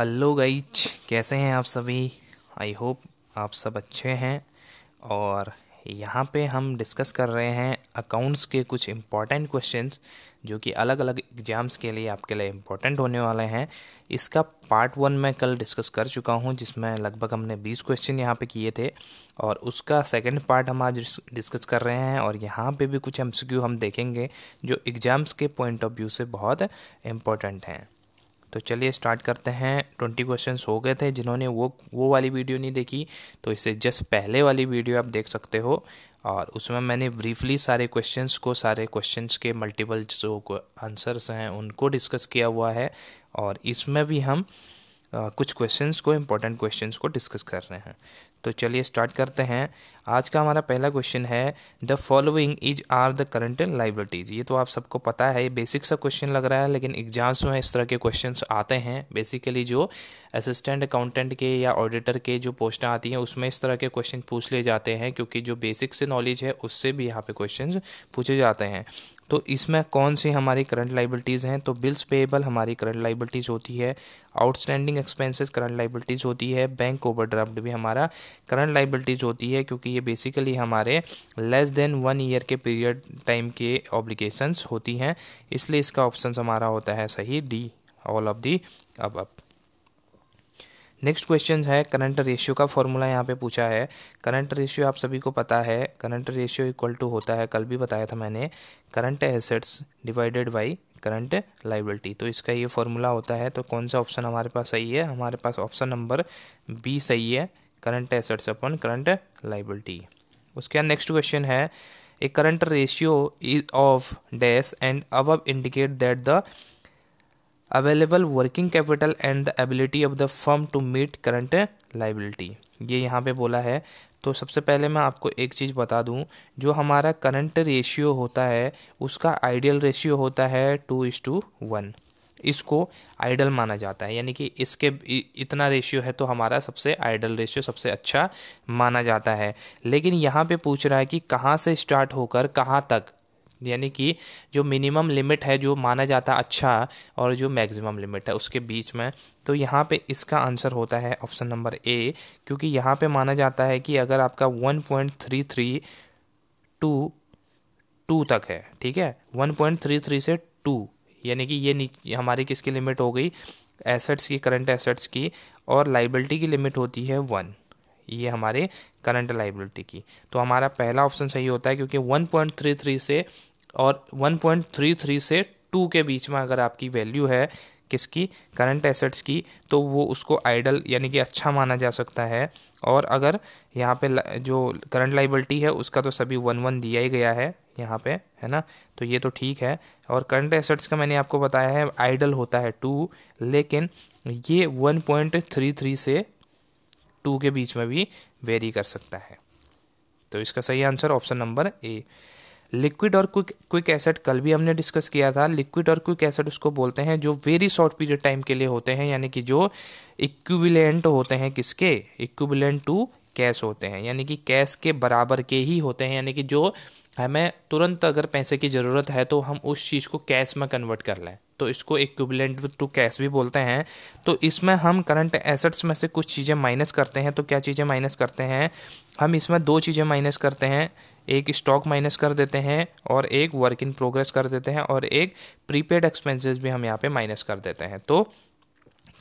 Hello guys कैसे हैं आप सभी आई होप आप सब अच्छे हैं और यहाँ पे हम डिस्कस कर रहे हैं अकाउंट्स के कुछ इम्पॉर्टेंट क्वेश्चंस जो कि अलग अलग एग्ज़ाम्स के लिए आपके लिए इम्पॉर्टेंट होने वाले हैं इसका पार्ट वन मैं कल डिस्कस कर चुका हूँ जिसमें लगभग हमने बीस क्वेश्चन यहाँ पे किए थे और उसका सेकंड पार्ट हम आज डिस्कस कर रहे हैं और यहाँ पे भी कुछ एम हम देखेंगे जो एग्ज़ाम्स के पॉइंट ऑफ व्यू से बहुत इम्पॉर्टेंट हैं तो चलिए स्टार्ट करते हैं ट्वेंटी क्वेश्चंस हो गए थे जिन्होंने वो वो वाली वीडियो नहीं देखी तो इसे जस्ट पहले वाली वीडियो आप देख सकते हो और उसमें मैंने ब्रीफली सारे क्वेश्चंस को सारे क्वेश्चंस के मल्टीपल जो आंसर्स हैं उनको डिस्कस किया हुआ है और इसमें भी हम कुछ क्वेश्चंस को इम्पोर्टेंट क्वेश्चंस को डिस्कस कर रहे हैं तो चलिए स्टार्ट करते हैं आज का हमारा पहला क्वेश्चन है the following is are the current liabilities ये तो आप सबको पता है ये बेसिक सा क्वेश्चन लग रहा है लेकिन एग्जाम्स में इस तरह के क्वेश्चन आते हैं बेसिकली जो असिस्टेंट अकाउंटेंट के या ऑडिटर के जो पोस्टें आती हैं उसमें इस तरह के क्वेश्चन पूछ लिए जाते हैं क्योंकि जो बेसिक से नॉलेज है उससे भी यहाँ पे क्वेश्चन पूछे जाते हैं तो इसमें कौन सी हमारी करंट लाइबिलिटीज़ हैं तो बिल्स पेएबल हमारी करंट लाइबिलिटीज़ होती है आउटस्टैंडिंग एक्सपेंसेस करंट लाइबिलिटीज़ होती है बैंक ओवरड्राफ्ट भी हमारा करंट लाइबिलिटीज़ होती है क्योंकि ये बेसिकली हमारे लेस देन वन ईयर के पीरियड टाइम के ऑब्लिगेशंस होती हैं इसलिए इसका ऑप्शन हमारा होता है सही डी ऑल ऑफ दी अब अब नेक्स्ट क्वेश्चन है करंट रेशियो का फॉर्मूला यहाँ पे पूछा है करंट रेशियो आप सभी को पता है करंट रेशियो इक्वल टू होता है कल भी बताया था मैंने current assets divided by current liability तो इसका ये फॉर्मूला होता है तो कौन सा ऑप्शन हमारे पास सही है हमारे पास ऑप्शन नंबर बी सही है करंट एसेट्स अपन करंट लाइबिलिटी उसके बाद नेक्स्ट क्वेश्चन है a current ratio is of dash and अब indicate that the available working capital and the ability of the firm to meet current liability ये यहाँ पे बोला है तो सबसे पहले मैं आपको एक चीज़ बता दूँ जो हमारा करंट रेशियो होता है उसका आइडियल रेशियो होता है टू इस टू वन इसको आइडल माना जाता है यानी कि इसके इतना रेशियो है तो हमारा सबसे आइडल रेशियो सबसे अच्छा माना जाता है लेकिन यहाँ पे पूछ रहा है कि कहाँ से स्टार्ट होकर कहाँ तक यानी कि जो मिनिमम लिमिट है जो माना जाता अच्छा और जो मैक्सिमम लिमिट है उसके बीच में तो यहाँ पे इसका आंसर होता है ऑप्शन नंबर ए क्योंकि यहाँ पे माना जाता है कि अगर आपका one point three three to two तक है ठीक है वन पॉइंट थ्री थ्री से टू यानी कि ये हमारी किसकी लिमिट हो गई एसेट्स की करंट एसेट्स की और लाइबिलिटी की लिमिट होती है वन ये हमारे करंट लाइबिलिटी की तो हमारा पहला ऑप्शन सही होता है क्योंकि 1.33 से और 1.33 से 2 के बीच में अगर आपकी वैल्यू है किसकी करंट एसेट्स की तो वो उसको आइडल यानी कि अच्छा माना जा सकता है और अगर यहाँ पे जो करंट लाइबिलिटी है उसका तो सभी वन वन दिया ही गया है यहाँ पे है ना तो ये तो ठीक है और करंट एसेट्स का मैंने आपको बताया है आइडल होता है टू लेकिन ये वन पॉइंट थ्री थ्री से टू के बीच में भी वेरी कर सकता है तो इसका सही answer option number A liquid और क्विक क्विक एसेट कल भी हमने डिस्कस किया था लिक्विड और क्विक एसेट उसको बोलते हैं जो वेरी शॉर्ट पीरियड टाइम के लिए होते हैं यानी कि जो इक्विलेंट होते हैं किसके इक्विलेंट टू कैश होते हैं यानी कि कैश के बराबर के ही होते हैं यानी कि जो हमें तुरंत अगर पैसे की ज़रूरत है तो हम उस चीज़ को कैश में कन्वर्ट कर लें तो इसको इक्विबलेंट टू कैश भी बोलते हैं तो इसमें हम करंट एसेट्स में से कुछ चीज़ें माइनस करते हैं तो क्या चीज़ें माइनस करते हैं हम इसमें दो चीज़ें माइनस करते हैं एक स्टॉक माइनस कर देते हैं और एक वर्क इन प्रोग्रेस कर देते हैं और एक प्रीपेड एक्सपेंसेस भी हम यहाँ पे माइनस कर देते हैं तो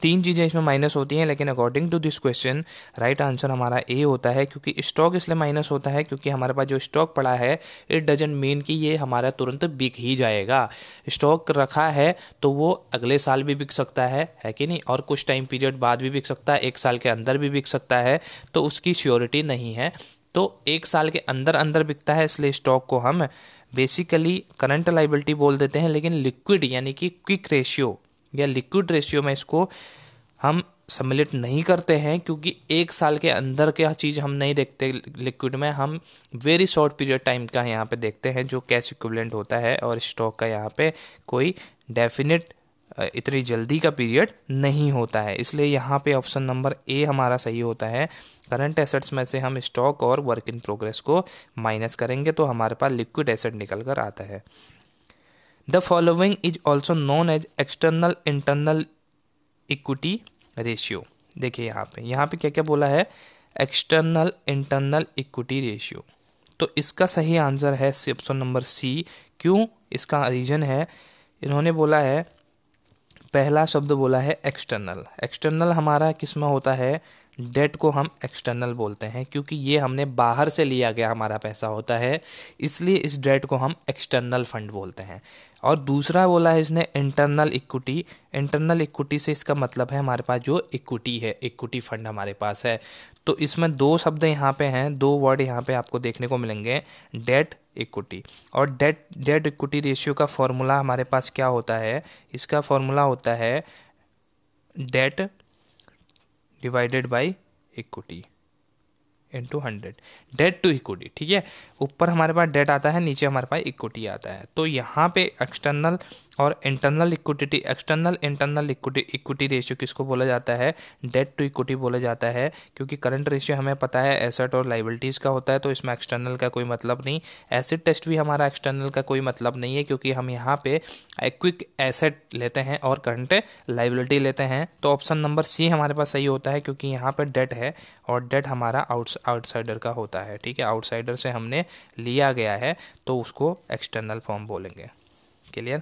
तीन चीज़ें इसमें माइनस होती हैं लेकिन according to this question right answer हमारा ए होता है क्योंकि स्टॉक इसलिए माइनस होता है क्योंकि हमारे पास जो स्टॉक पड़ा है इट डजेंट मीन कि ये हमारा तुरंत बिक ही जाएगा स्टॉक रखा है तो वो अगले साल भी बिक सकता है है कि नहीं और कुछ टाइम पीरियड बाद भी बिक सकता है एक साल के अंदर भी बिक सकता है तो उसकी श्योरिटी नहीं है तो एक साल के अंदर अंदर बिकता है इसलिए स्टॉक को हम बेसिकली करंट लाइबिलिटी बोल देते हैं लेकिन लिक्विड यानी कि क्विक रेशियो या लिक्विड रेशियो में इसको हम सम्मिलित नहीं करते हैं क्योंकि एक साल के अंदर क्या चीज़ हम नहीं देखते लिक्विड में हम वेरी शॉर्ट पीरियड टाइम का यहाँ पे देखते हैं जो कैश इक्विवेलेंट होता है और स्टॉक का यहाँ पे कोई डेफिनेट इतनी जल्दी का पीरियड नहीं होता है इसलिए यहाँ पे ऑप्शन नंबर ए हमारा सही होता है करंट एसेट्स में से हम स्टॉक और वर्क इन प्रोग्रेस को माइनस करेंगे तो हमारे पास लिक्विड एसेट निकल कर आता है the following is also known as external internal equity ratio देखिए यहाँ पे यहाँ पे क्या क्या बोला है एक्सटर्नल इंटरनल इक्विटी रेशियो तो इसका सही आंसर है ऑप्शन नंबर सी क्यों इसका रीजन है इन्होंने बोला है पहला शब्द बोला है एक्सटर्नल एक्सटर्नल हमारा किस में होता है डेट को हम एक्सटर्नल बोलते हैं क्योंकि ये हमने बाहर से लिया गया हमारा पैसा होता है इसलिए इस डेट को हम एक्सटर्नल फंड बोलते हैं और दूसरा बोला है इसने इंटरनल इक्विटी इंटरनल इक्विटी से इसका मतलब है हमारे पास जो इक्विटी है इक्विटी फंड हमारे पास है तो इसमें दो शब्द यहाँ पे हैं दो वर्ड यहाँ पे आपको देखने को मिलेंगे डेट इक्विटी और डेट डेट इक्विटी रेशियो का फॉर्मूला हमारे पास क्या होता है इसका फॉर्मूला होता है debt divided by equity into hundred debt to equity ठीक है ऊपर हमारे पास डेट आता है नीचे हमारे पास इक्विटी आता है तो यहाँ पे एक्सटर्नल और internal equity external internal equity equity ratio किसको बोला जाता है डेट टू इक्विटी बोला जाता है क्योंकि करंट रेशियो हमें पता है एसेट और लाइबिलिटीज़ का होता है तो इसमें एक्सटर्नल का कोई मतलब नहीं एसिड टेस्ट भी हमारा एक्सटर्नल का कोई मतलब नहीं है क्योंकि हम यहाँ पे एक्विक एसेट लेते हैं और करंट लाइबिलिटी लेते हैं तो ऑप्शन नंबर सी हमारे पास सही होता है क्योंकि यहाँ पर डेट है और डेट हमारा आउट आउटसाइडर का होता है ठीक है आउटसाइडर से हमने लिया गया है तो उसको एक्सटर्नल फॉर्म बोलेंगे क्लियर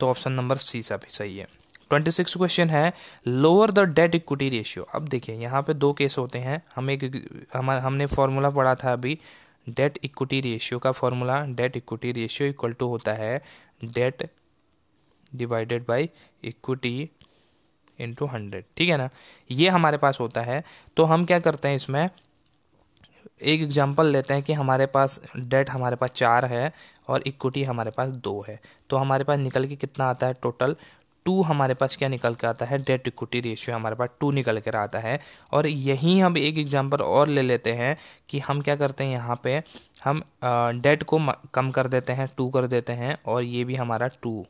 तो ऑप्शन नंबर सी सा भी सही है ट्वेंटी सिक्स क्वेश्चन है lower the debt equity ratio अब देखिए यहाँ पे दो केस होते हैं हम एक हमारा हमने फॉर्मूला पढ़ा था अभी डेट इक्विटी रेशियो का formula debt equity ratio equal to होता है debt divided by equity into hundred ठीक है ना ये हमारे पास होता है तो हम क्या करते हैं इसमें एक एग्जांपल लेते हैं कि हमारे पास डेट हमारे पास चार है और इक्विटी हमारे पास दो है तो हमारे पास निकल के कितना आता है टोटल टू हमारे पास क्या निकल के आता है डेट इक्विटी रेशियो हमारे पास टू निकल कर आता है और यहीं हम एक एग्जांपल और ले लेते हैं कि हम क्या करते हैं यहाँ पे हम डेट को कम कर देते हैं टू कर देते हैं और ये भी हमारा टू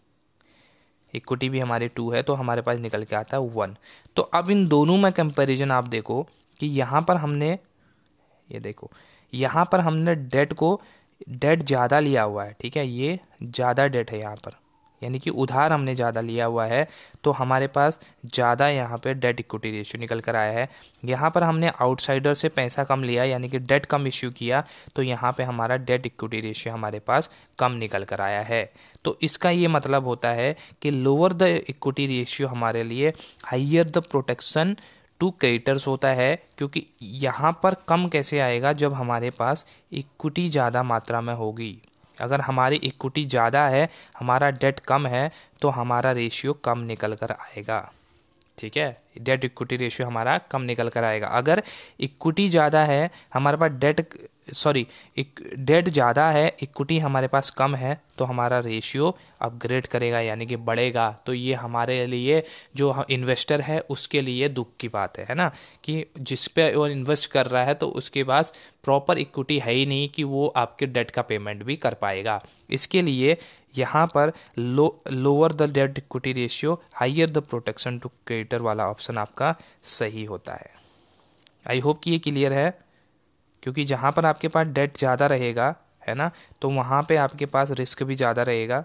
इक्विटी भी हमारी टू है तो हमारे पास निकल के आता है वन तो अब इन दोनों में कंपेरिजन आप देखो कि यहाँ पर हमने ये देखो यहाँ पर हमने डेट को डेट ज़्यादा लिया हुआ है ठीक है ये ज़्यादा डेट है यहाँ पर यानी कि उधार हमने ज़्यादा लिया हुआ है तो हमारे पास ज़्यादा यहाँ पे डेट इक्विटी रेशियो निकल कर आया है यहाँ पर हमने आउटसाइडर से पैसा कम लिया यानी कि डेट कम इश्यू किया तो यहाँ पे हमारा डेट इक्विटी रेशियो हमारे पास कम निकल कर आया है तो इसका ये मतलब होता है कि लोअर द इक्विटी रेशियो हमारे लिए higher the protection to creditors होता है क्योंकि यहाँ पर कम कैसे आएगा जब हमारे पास इक्विटी ज़्यादा मात्रा में होगी अगर हमारी इक्विटी ज़्यादा है हमारा डेट कम है तो हमारा रेशियो कम निकल कर आएगा ठीक है डेट इक्विटी रेशियो हमारा कम निकल कर आएगा अगर इक्विटी ज़्यादा है हमारे पास डेट सॉरी डेट ज़्यादा है इक्विटी हमारे पास कम है तो हमारा रेशियो अपग्रेड करेगा यानी कि बढ़ेगा तो ये हमारे लिए जो इन्वेस्टर है उसके लिए दुख की बात है है ना कि जिस पे वो इन्वेस्ट कर रहा है तो उसके पास प्रॉपर इक्विटी है ही नहीं कि वो आपके डेट का पेमेंट भी कर पाएगा इसके लिए यहाँ पर low lower the debt equity ratio higher the protection to creditor वाला ऑप्शन ऑप्शन आपका सही होता है आई होप कि ये क्लियर है क्योंकि जहाँ पर आपके पास डेट ज़्यादा रहेगा है ना तो वहाँ पे आपके पास रिस्क भी ज़्यादा रहेगा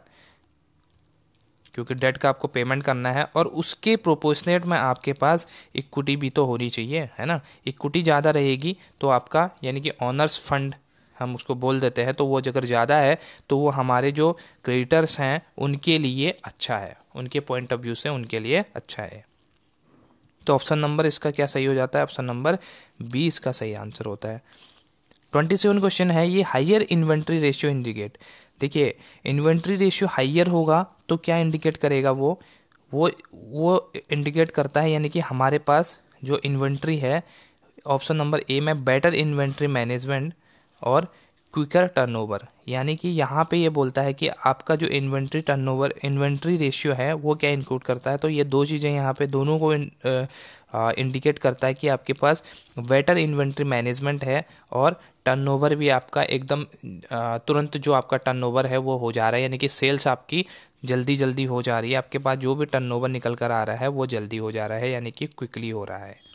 क्योंकि डेट का आपको पेमेंट करना है और उसके प्रोपोर्शनेट में आपके पास इक्विटी भी तो होनी चाहिए है ना इक्विटी ज़्यादा रहेगी तो आपका यानी कि ऑनर्स फंड हम उसको बोल देते हैं तो वो अगर ज़्यादा है तो वो हमारे जो क्रेडिटर्स हैं उनके लिए अच्छा है उनके पॉइंट ऑफ व्यू से उनके लिए अच्छा है तो ऑप्शन नंबर इसका क्या सही हो जाता है ऑप्शन नंबर बी इसका सही आंसर होता है ट्वेंटी सेवन क्वेश्चन है ये हाइयर इन्वेंट्री रेशियो इंडिकेट देखिए इन्वेंट्री रेशियो हाइयर होगा तो क्या इंडिकेट करेगा वो वो वो इंडिकेट करता है यानी कि हमारे पास जो इन्वेंट्री है ऑप्शन नंबर ए में बेटर इन्वेंट्री मैनेजमेंट और क्विकर टर्नओवर यानी कि यहाँ पे ये बोलता है कि आपका जो इन्वेंट्री टर्नओवर इन्वेंट्री रेशियो है वो क्या इंक्लूड करता है तो ये दो चीज़ें यहाँ पे दोनों को इंडिकेट करता है कि आपके पास बेटर इन्वेंट्री मैनेजमेंट है और टर्नओवर भी आपका एकदम तुरंत जो आपका टर्नओवर है वो हो जा रहा है यानी कि सेल्स आपकी जल्दी जल्दी हो जा रही है आपके पास जो भी टर्नओवर निकल कर आ रहा है वो जल्दी हो जा रहा है यानी कि क्विकली हो रहा है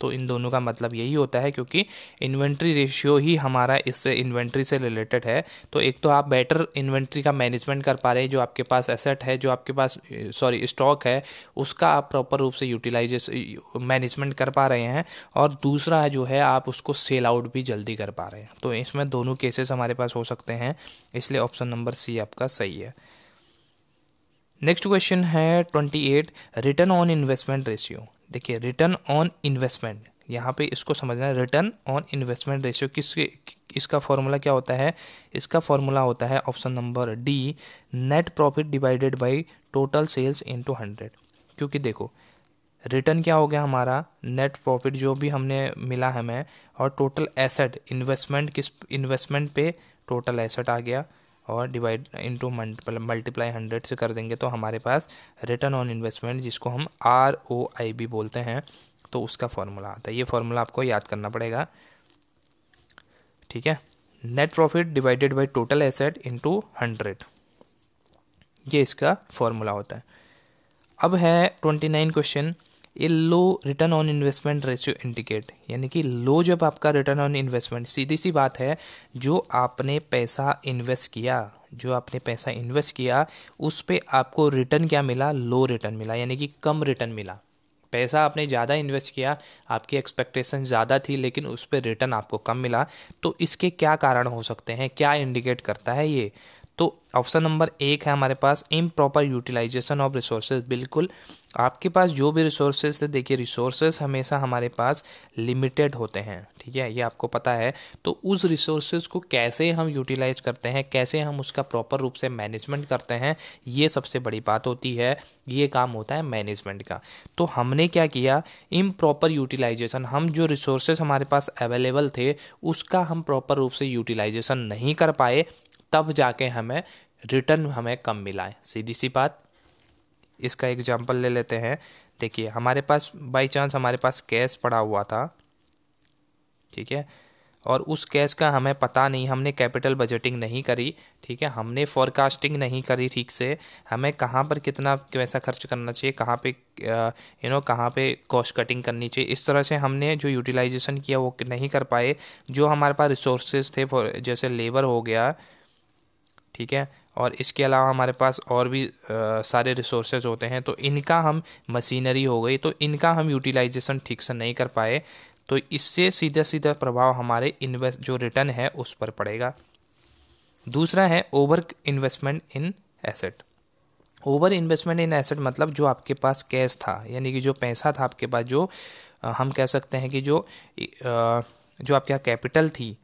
तो इन दोनों का मतलब यही होता है क्योंकि इन्वेंट्री रेशियो ही हमारा इससे इन्वेंट्री से रिलेटेड है तो एक तो आप बेटर इन्वेंट्री का मैनेजमेंट कर पा रहे हैं जो आपके पास एसेट है जो आपके पास सॉरी स्टॉक है उसका आप प्रॉपर रूप से यूटिलाइजेशन मैनेजमेंट कर पा रहे हैं और दूसरा जो है आप उसको सेल आउट भी जल्दी कर पा रहे हैं तो इसमें दोनों केसेस हमारे पास हो सकते हैं इसलिए ऑप्शन नंबर सी आपका सही है नेक्स्ट क्वेश्चन है twenty eight return on investment ratio देखिए रिटर्न ऑन इन्वेस्टमेंट यहाँ पे इसको समझना है रिटर्न ऑन इन्वेस्टमेंट रेशियो किस इसका फॉर्मूला क्या होता है इसका फॉर्मूला होता है option number D net profit divided by total sales into hundred क्योंकि देखो रिटर्न क्या हो गया हमारा नेट प्रॉफिट जो भी हमने मिला हमें और टोटल एसेट इन्वेस्टमेंट किस इन्वेस्टमेंट पे टोटल एसेट आ गया और डिवाइड इनटू मल्टीप्लाई हंड्रेड से कर देंगे तो हमारे पास रिटर्न ऑन इन्वेस्टमेंट जिसको हम आर ओ आई बी बोलते हैं तो उसका फॉर्मूला आता है ये फॉर्मूला आपको याद करना पड़ेगा ठीक है net profit divided by total asset into hundred ये इसका फॉर्मूला होता है अब है ट्वेंटी नाइन क्वेश्चन ये low return on investment ratio indicate यानी कि लो जब आपका रिटर्न ऑन इन्वेस्टमेंट सीधी सी बात है जो आपने पैसा इन्वेस्ट किया जो आपने पैसा इन्वेस्ट किया उस पर आपको रिटर्न क्या मिला लो रिटर्न मिला यानी कि कम रिटर्न मिला पैसा आपने ज़्यादा इन्वेस्ट किया आपकी एक्सपेक्टेशन ज़्यादा थी लेकिन उस पर रिटर्न आपको कम मिला तो इसके क्या कारण हो सकते हैं क्या इंडिकेट करता है ये तो ऑप्शन नंबर एक है हमारे पास इम प्रॉपर यूटिलाइजेशन ऑफ रिसोर्सेज बिल्कुल आपके पास जो भी रिसोर्सेज थे देखिए रिसोर्सेज हमेशा हमारे पास लिमिटेड होते हैं ठीक है ये आपको पता है तो उस रिसोर्सेज को कैसे हम यूटिलाइज करते हैं कैसे हम उसका प्रॉपर रूप से मैनेजमेंट करते हैं ये सबसे बड़ी बात होती है ये काम होता है मैनेजमेंट का तो हमने क्या किया इम प्रॉपर यूटिलाइजेशन हम जो रिसोर्सेज हमारे पास अवेलेबल थे उसका हम प्रॉपर रूप से यूटिलाइजेशन नहीं कर पाए तब जाके हमें रिटर्न हमें कम मिला है सीधी सी बात इसका एग्जाम्पल ले लेते हैं देखिए हमारे पास बाई चांस हमारे पास कैश पड़ा हुआ था ठीक है और उस कैश का हमें पता नहीं हमने कैपिटल बजटिंग नहीं करी ठीक है हमने फॉरकास्टिंग नहीं करी ठीक से हमें कहाँ पर कितना पैसा खर्च करना चाहिए कहाँ पे यू नो कहाँ पे कॉस्ट कटिंग करनी चाहिए इस तरह से हमने जो यूटिलाइजेशन किया वो नहीं कर पाए जो हमारे पास रिसोर्सेज थे जैसे लेबर हो गया ठीक है और इसके अलावा हमारे पास और भी आ, सारे रिसोर्सेज होते हैं तो इनका हम मशीनरी हो गई तो इनका हम यूटिलाइजेशन ठीक से नहीं कर पाए तो इससे सीधा सीधा प्रभाव हमारे इन्वेस्ट जो रिटर्न है उस पर पड़ेगा दूसरा है over investment in asset over investment in asset मतलब जो आपके पास कैश था यानी कि जो पैसा था आपके पास जो आ, हम कह सकते हैं कि जो आ, जो आपके यहाँ कैपिटल थी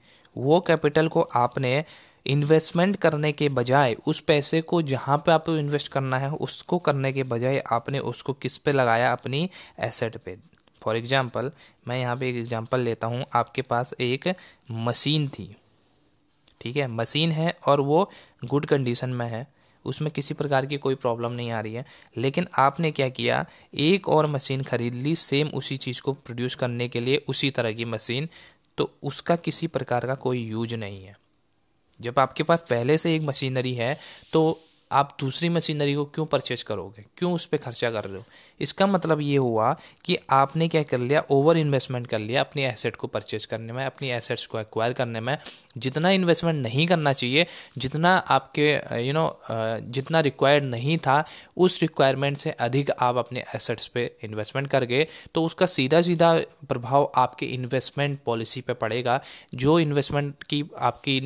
वो कैपिटल को आपने इन्वेस्टमेंट करने के बजाय उस पैसे को जहाँ पे आपको इन्वेस्ट करना है उसको करने के बजाय आपने उसको किस पे लगाया अपनी एसेट पे फॉर एग्ज़ाम्पल मैं यहाँ पे एक एग्ज़ाम्पल लेता हूँ आपके पास एक मशीन थी ठीक है मशीन है और वो गुड कंडीशन में है उसमें किसी प्रकार की कोई प्रॉब्लम नहीं आ रही है लेकिन आपने क्या किया एक और मशीन ख़रीद ली सेम उसी चीज़ को प्रोड्यूस करने के लिए उसी तरह की मशीन तो उसका किसी प्रकार का कोई यूज नहीं है जब आपके पास पहले से एक मशीनरी है तो आप दूसरी मशीनरी को क्यों परचेज करोगे क्यों उस पर खर्चा कर रहे हो इसका मतलब ये हुआ कि आपने क्या कर लिया ओवर इन्वेस्टमेंट कर लिया अपने एसेट को परचेज करने में अपनी एसेट्स को एक्वायर करने में जितना इन्वेस्टमेंट नहीं करना चाहिए जितना आपके यू नो जितना रिक्वायर्ड नहीं था उस रिक्वायरमेंट से अधिक आप अपने एसेट्स पे इन्वेस्टमेंट कर गए तो उसका सीधा सीधा प्रभाव आपके इन्वेस्टमेंट पॉलिसी पर पड़ेगा जो इन्वेस्टमेंट की आपकी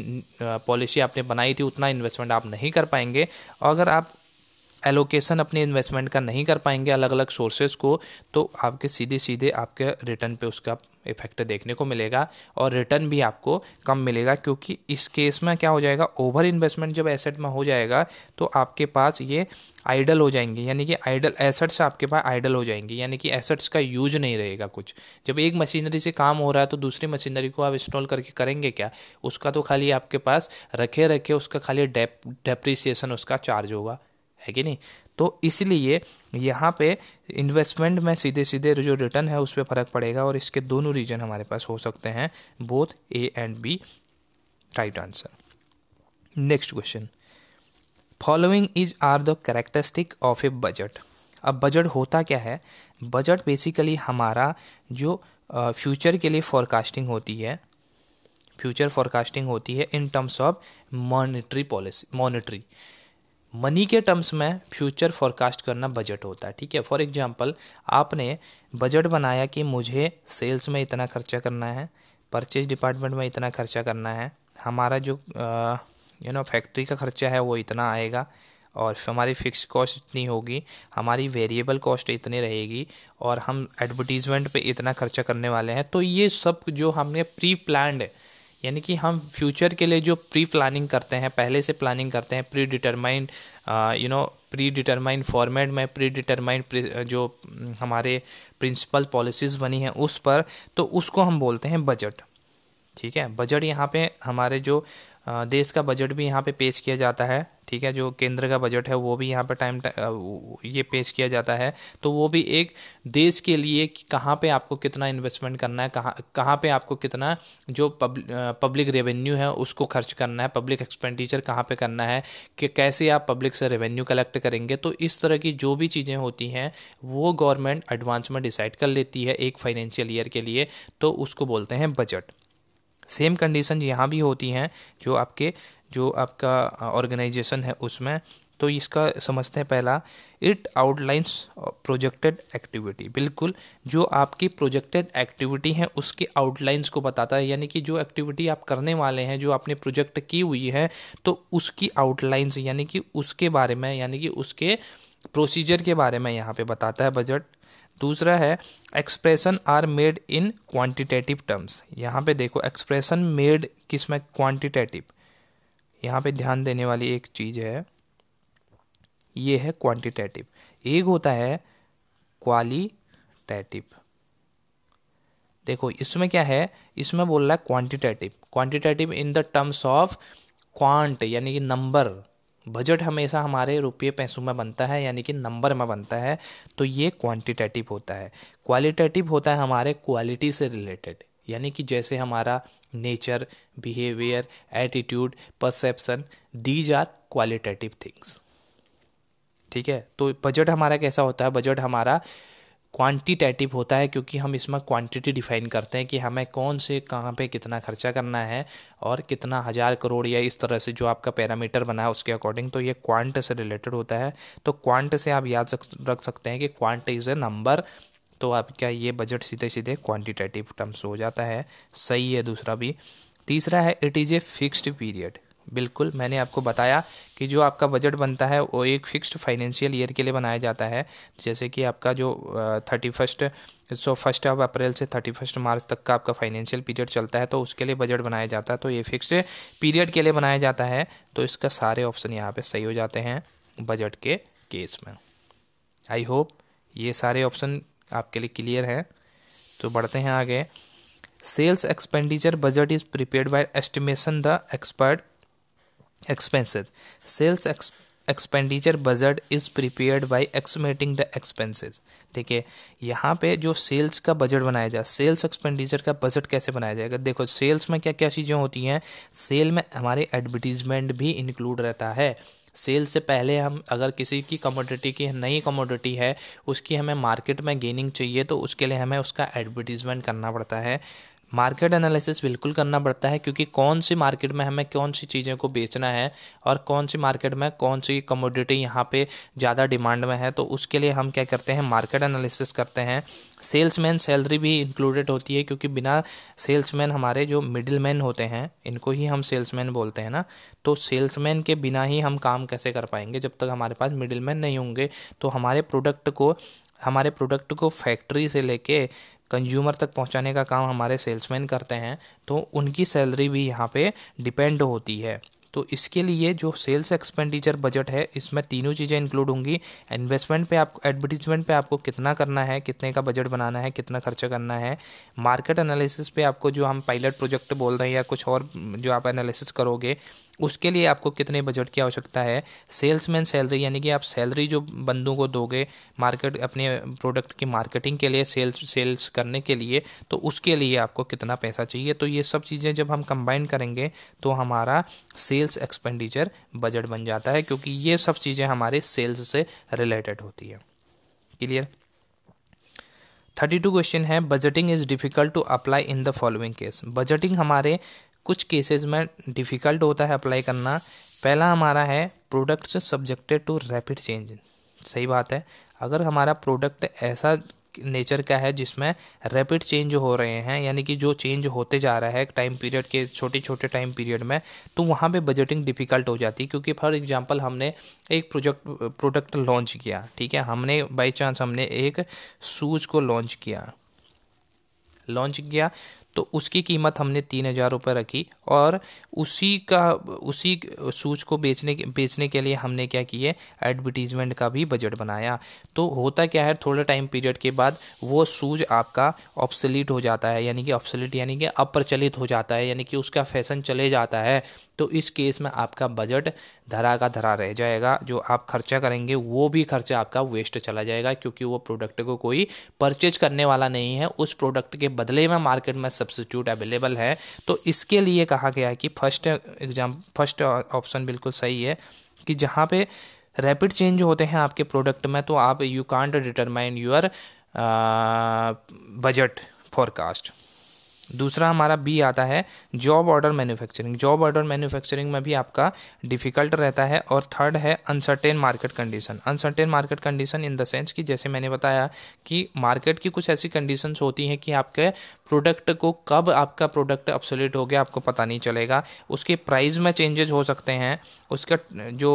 पॉलिसी आपने बनाई थी उतना इन्वेस्टमेंट आप नहीं कर पाएंगे अगर आप एलोकेशन अपने इन्वेस्टमेंट का नहीं कर पाएंगे अलग अलग सोर्सेज को तो आपके सीधे सीधे आपके रिटर्न पे उसका इफेक्ट देखने को मिलेगा और रिटर्न भी आपको कम मिलेगा क्योंकि इस केस में क्या हो जाएगा ओवर इन्वेस्टमेंट जब एसेट में हो जाएगा तो आपके पास ये आइडल हो जाएंगे यानी कि आइडल एसेट्स आपके पास आइडल हो जाएंगे यानी कि एसेट्स का यूज नहीं रहेगा कुछ जब एक मशीनरी से काम हो रहा है तो दूसरी मशीनरी को आप इंस्टॉल करके करेंगे क्या उसका तो खाली आपके पास रखे रखे उसका खाली डेप डेप्रिसिएशन उसका चार्ज होगा है कि नहीं तो इसलिए यहाँ पे इन्वेस्टमेंट में सीधे सीधे जो रिटर्न है उस पर फ़र्क पड़ेगा और इसके दोनों रीजन हमारे पास हो सकते हैं both A and B right answer next question following is are the characteristic of a budget अब बजट होता क्या है बजट बेसिकली हमारा जो फ्यूचर के लिए फॉरकास्टिंग होती है फ्यूचर फॉरकास्टिंग होती है in terms of monetary policy monetary money के टर्म्स में फ्यूचर फॉरकास्ट करना बजट होता है ठीक है फॉर एग्जांपल आपने बजट बनाया कि मुझे सेल्स में इतना खर्चा करना है परचेज डिपार्टमेंट में इतना खर्चा करना है हमारा जो यू नो फैक्ट्री का खर्चा है वो इतना आएगा और हमारी फिक्स कॉस्ट इतनी होगी हमारी वेरिएबल कॉस्ट इतनी रहेगी और हम एडवर्टीज़मेंट पे इतना खर्चा करने वाले हैं तो ये सब जो हमने प्री प्लान्ड यानी कि हम फ्यूचर के लिए जो प्री प्लानिंग करते हैं पहले से प्लानिंग करते हैं predetermined you know predetermined format में प्री डिटरमाइंड जो हम्म, हमारे प्रिंसिपल पॉलिसीज़ बनी हैं उस पर तो उसको हम बोलते हैं बजट ठीक है बजट यहाँ पे हमारे जो देश का बजट भी यहाँ पे पेश किया जाता है ठीक है जो केंद्र का बजट है वो भी यहाँ पर टाइम ये पेश किया जाता है तो वो भी एक देश के लिए कि कहाँ पे आपको कितना इन्वेस्टमेंट करना है कहाँ कहाँ पे आपको कितना जो पब्ल, पब्लिक रेवेन्यू है उसको खर्च करना है पब्लिक एक्सपेंडिचर कहाँ पे करना है कि कैसे आप पब्लिक से रेवेन्यू कलेक्ट करेंगे तो इस तरह की जो भी चीज़ें होती हैं वो गवर्नमेंट एडवांस में डिसाइड कर लेती है एक फाइनेंशियल ईयर के लिए तो उसको बोलते हैं बजट सेम कंडीशन यहाँ भी होती हैं जो आपके जो आपका ऑर्गेनाइजेशन है उसमें तो इसका समझते हैं पहला इट आउटलाइंस प्रोजेक्टेड एक्टिविटी बिल्कुल जो आपकी प्रोजेक्टेड एक्टिविटी है उसके आउटलाइंस को बताता है यानी कि जो एक्टिविटी आप करने वाले हैं जो आपने प्रोजेक्ट की हुई है तो उसकी आउटलाइंस यानी कि उसके बारे में यानी कि उसके प्रोसीजर के बारे में यहाँ पे बताता है बजट दूसरा है expression are made in quantitative terms यहाँ पे देखो एक्सप्रेशन मेड किस में क्वांटिटेटिव यहाँ पे ध्यान देने वाली एक चीज़ है ये है क्वांटिटेटिव एक होता है क्वालिटेटिव देखो इसमें क्या है इसमें बोल रहा है quantitative quantitative in the terms of quant यानी कि नंबर बजट हमेशा हमारे रुपये पैसों में बनता है यानी कि नंबर में बनता है तो ये क्वांटिटेटिव होता है क्वालिटेटिव होता है हमारे क्वालिटी से रिलेटेड यानी कि जैसे हमारा nature behaviour attitude perception these are qualitative things ठीक है तो बजट हमारा कैसा होता है बजट हमारा क्वांटिटेटिव होता है क्योंकि हम इसमें क्वांटिटी डिफाइन करते हैं कि हमें कौन से कहाँ पे कितना खर्चा करना है और कितना हज़ार करोड़ या इस तरह से जो आपका पैरामीटर बना है उसके अकॉर्डिंग तो ये क्वांट से रिलेटेड होता है तो क्वांट से आप याद रख सकते हैं कि क्वांट इज़ ए नंबर तो आपका ये बजट सीधे सीधे क्वांटिटेटिव टर्म्स हो जाता है सही है दूसरा भी तीसरा है it is a fixed period बिल्कुल मैंने आपको बताया कि जो आपका बजट बनता है वो एक फ़िक्स्ड फाइनेंशियल ईयर के लिए बनाया जाता है जैसे कि आपका जो thirty first so first of April से थर्टी फर्स्ट मार्च तक का आपका फाइनेंशियल पीरियड चलता है तो उसके लिए बजट बनाया जाता है तो ये फिक्स्ड पीरियड के लिए बनाया जाता है तो इसका सारे ऑप्शन यहाँ पर सही हो जाते हैं बजट के केस में आई होप ये सारे ऑप्शन आपके लिए क्लियर हैं तो बढ़ते हैं आगे sales expenditure budget is prepared by estimation the expert expenses sales ex- expenditure budget is prepared by estimating the expenses ठीक है यहाँ पे जो सेल्स का बजट बनाया जाए सेल्स एक्सपेंडिचर का बजट कैसे बनाया जाएगा देखो सेल्स में क्या क्या चीज़ें होती हैं सेल में हमारे एडवर्टीजमेंट भी इंक्लूड रहता है सेल से पहले हम अगर किसी की कमोडिटी की नई कमोडिटी है उसकी हमें मार्केट में गेनिंग चाहिए तो उसके लिए हमें उसका एडवर्टीजमेंट करना पड़ता है मार्केट एनालिसिस बिल्कुल करना पड़ता है क्योंकि कौन सी मार्केट में हमें कौन सी चीज़ों को बेचना है और कौन सी मार्केट में कौन सी कमोडिटी यहाँ पे ज़्यादा डिमांड में है तो उसके लिए हम क्या करते हैं मार्केट एनालिसिस करते हैं सेल्समैन सैलरी भी इंक्लूडेड होती है क्योंकि बिना सेल्समैन हमारे जो मिडिल होते हैं इनको ही हम सेल्समैन बोलते हैं ना तो सेल्समैन के बिना ही हम काम कैसे कर पाएंगे जब तक हमारे पास मिडिल नहीं होंगे तो हमारे प्रोडक्ट को हमारे प्रोडक्ट को फैक्ट्री से लेके कंज्यूमर तक पहुंचाने का काम हमारे सेल्समैन करते हैं तो उनकी सैलरी भी यहाँ पे डिपेंड होती है तो इसके लिए जो सेल्स एक्सपेंडिचर बजट है इसमें तीनों चीज़ें इंक्लूड होंगी इन्वेस्टमेंट पे आप एडवर्टीजमेंट पे आपको कितना करना है कितने का बजट बनाना है कितना खर्चा करना है मार्केट एनालिसिस पे आपको जो हम पायलट प्रोजेक्ट बोल रहे हैं या कुछ और जो आप एनालिसिस करोगे उसके लिए आपको कितने बजट की आवश्यकता है सेल्समैन सैलरी यानी कि आप सैलरी जो बंदों को दोगे मार्केट अपने प्रोडक्ट की मार्केटिंग के लिए सेल्स सेल्स करने के लिए तो उसके लिए आपको कितना पैसा चाहिए तो ये सब चीज़ें जब हम कंबाइन करेंगे तो हमारा सेल सेल्स एक्सपेंडिचर बजट बन जाता है क्योंकि ये सब चीज़ें हमारे सेल्स से रिलेटेड होती है क्लियर थर्टी टू क्वेश्चन है budgeting is difficult to apply in the following case budgeting हमारे कुछ केसेस में डिफ़िकल्ट होता है अप्लाई करना पहला हमारा है products subjected to rapid change सही बात है अगर हमारा प्रोडक्ट ऐसा नेचर का है जिसमें रैपिड चेंज हो रहे हैं यानी कि जो चेंज होते जा रहा है टाइम पीरियड के छोटे छोटे टाइम पीरियड में तो वहाँ पे बजटिंग डिफ़िकल्ट हो जाती है क्योंकि फॉर एग्जांपल हमने एक प्रोजेक्ट प्रोडक्ट लॉन्च किया ठीक है हमने बाई चांस हमने एक सूज को लॉन्च किया लॉन्च किया तो उसकी कीमत हमने तीन हज़ार रुपये रखी और उसी का उसी सूच को बेचने बेचने के लिए हमने क्या किए एडवर्टीज़मेंट का भी बजट बनाया तो होता क्या है थोड़े टाइम पीरियड के बाद वो सूज आपका ऑप्सलीट हो जाता है यानी कि ऑप्सलीट यानी कि अप्रचलित हो जाता है यानी कि उसका फैशन चले जाता है तो इस केस में आपका बजट धरा का धरा रह जाएगा जो आप खर्चा करेंगे वो भी खर्चा आपका वेस्ट चला जाएगा क्योंकि वो प्रोडक्ट को कोई परचेज करने वाला नहीं है उस प्रोडक्ट के बदले में मार्केट में सब्सिट्यूट अवेलेबल है तो इसके लिए कहा गया है कि फर्स्ट एग्जाम फर्स्ट ऑप्शन बिल्कुल सही है कि जहाँ पे रैपिड चेंज होते हैं आपके प्रोडक्ट में तो आप you can't determine your budget forecast दूसरा हमारा बी आता है job order manufacturing job order manufacturing में भी आपका डिफिकल्ट रहता है और थर्ड है uncertain market condition uncertain market condition in the sense कि जैसे मैंने बताया कि मार्केट की कुछ ऐसी कंडीशंस होती हैं कि आपके प्रोडक्ट को कब आपका प्रोडक्ट अपसोलेट हो गया आपको पता नहीं चलेगा उसके प्राइस में चेंजेज हो सकते हैं उसका जो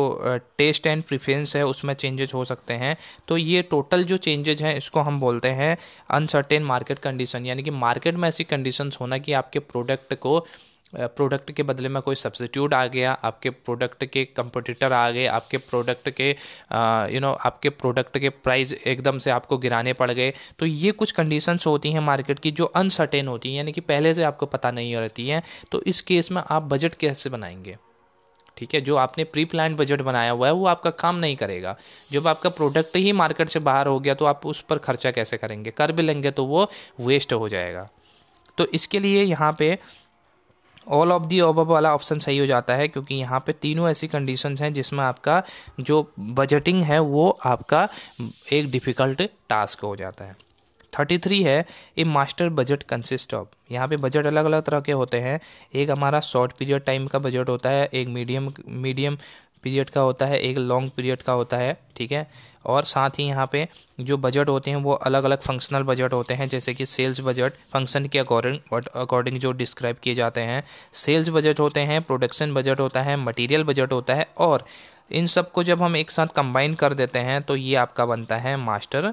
टेस्ट एंड प्रिफरेंस है उसमें चेंजेज हो सकते हैं तो ये टोटल जो चेंजेज हैं इसको हम बोलते हैं अनसर्टेन मार्केट कंडीशन यानी कि मार्केट में ऐसी कंडीशन ऑप्शंस होना कि आपके प्रोडक्ट को प्रोडक्ट के बदले में कोई सब्सिट्यूट आ गया आपके प्रोडक्ट के कंपटीटर आ गए आपके प्रोडक्ट के यू नो आपके प्रोडक्ट के प्राइस एकदम से आपको गिराने पड़ गए तो ये कुछ कंडीशंस होती हैं मार्केट की जो अनसर्टेन होती हैं यानी कि पहले से आपको पता नहीं रहती हैं तो इस केस में आप बजट कैसे बनाएंगे ठीक है जो आपने प्री प्लान बजट बनाया हुआ है वो आपका काम नहीं करेगा जब आपका प्रोडक्ट ही मार्केट से बाहर हो गया तो आप उस पर खर्चा कैसे करेंगे कर भी लेंगे तो वो वेस्ट हो जाएगा तो इसके लिए यहाँ पे ऑल ऑफ दी ऑब वाला ऑप्शन सही हो जाता है क्योंकि यहाँ पे तीनों ऐसी कंडीशंस हैं जिसमें आपका जो बजटिंग है वो आपका एक डिफ़िकल्ट टास्क हो जाता है थर्टी थ्री है a master budget consist of यहाँ पे बजट अलग अलग तरह के होते हैं एक हमारा शॉर्ट पीरियड टाइम का बजट होता है एक मीडियम मीडियम पीरियड का होता है एक लॉन्ग पीरियड का होता है ठीक है और साथ ही यहाँ पे जो बजट होते हैं वो अलग अलग फंक्शनल बजट होते हैं जैसे कि सेल्स बजट फंक्शन के अकॉर्डिंग अकॉर्डिंग जो डिस्क्राइब किए जाते हैं सेल्स बजट होते हैं प्रोडक्शन बजट होता है मटेरियल बजट होता है और इन सब को जब हम एक साथ कंबाइन कर देते हैं तो ये आपका बनता है मास्टर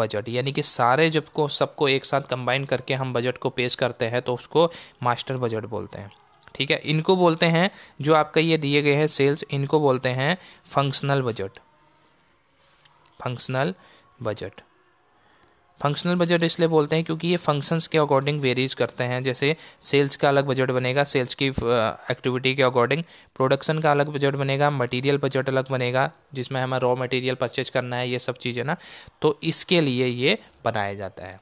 बजट यानी कि सारे जब को सबको एक साथ कंबाइन करके हम बजट को पेश करते हैं तो उसको मास्टर बजट बोलते हैं ठीक है इनको बोलते हैं जो आपका ये दिए गए हैं सेल्स इनको बोलते हैं functional budget functional budget functional budget इसलिए बोलते हैं क्योंकि ये फंक्शंस के अकॉर्डिंग वेरीज करते हैं जैसे सेल्स का अलग बजट बनेगा सेल्स की एक्टिविटी के अकॉर्डिंग प्रोडक्शन का अलग बजट बनेगा मटेरियल बजट अलग बनेगा जिसमें हमें रॉ मटेरियल परचेज करना है ये सब चीज़ें ना तो इसके लिए ये बनाया जाता है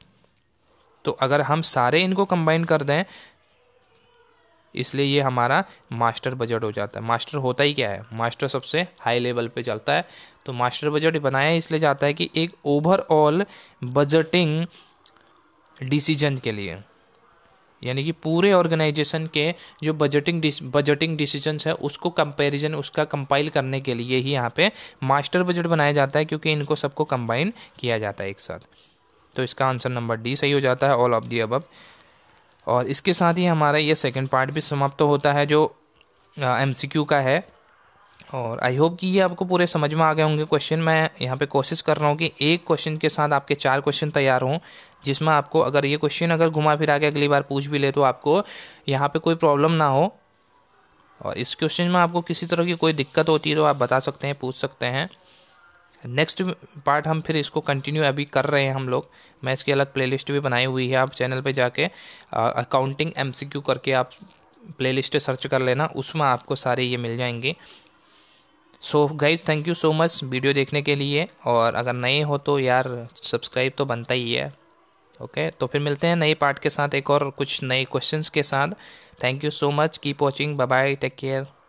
तो अगर हम सारे इनको कंबाइन कर दें इसलिए ये हमारा मास्टर बजट हो जाता है मास्टर होता ही क्या है मास्टर सबसे हाई लेवल पे चलता है तो मास्टर बजट बनाया इसलिए जाता है कि एक ओवरऑल बजटिंग डिसीजन के लिए यानी कि पूरे ऑर्गेनाइजेशन के जो बजटिंग बजटिंग डिसीजंस है उसको कंपैरिजन उसका कंपाइल करने के लिए ही यहाँ पे मास्टर बजट बनाया जाता है क्योंकि इनको सबको कंबाइन किया जाता है एक साथ तो इसका आंसर नंबर डी सही हो जाता है ऑल ऑफ दी अबब और इसके साथ ही हमारा ये सेकंड पार्ट भी समाप्त तो होता है जो एम का है और आई होप कि ये आपको पूरे समझ में आ गए होंगे क्वेश्चन मैं यहाँ पे कोशिश कर रहा हूँ कि एक क्वेश्चन के साथ आपके चार क्वेश्चन तैयार हों जिसमें आपको अगर ये क्वेश्चन अगर घुमा फिरा के अगली बार पूछ भी ले तो आपको यहाँ पे कोई प्रॉब्लम ना हो और इस क्वेश्चन में आपको किसी तरह की कोई दिक्कत होती है तो आप बता सकते हैं पूछ सकते हैं नेक्स्ट पार्ट हम फिर इसको कंटिन्यू अभी कर रहे हैं हम लोग मैं इसकी अलग प्लेलिस्ट भी बनाई हुई है आप चैनल पे जाके अकाउंटिंग एमसीक्यू करके आप प्लेलिस्ट सर्च कर लेना उसमें आपको सारे ये मिल जाएंगे so guys thank you so much video देखने के लिए और अगर नए हो तो यार सब्सक्राइब तो बनता ही है ओके okay? तो फिर मिलते हैं नए पार्ट के साथ एक और कुछ नए क्वेश्चंस के साथ thank you so much keep watching bye take care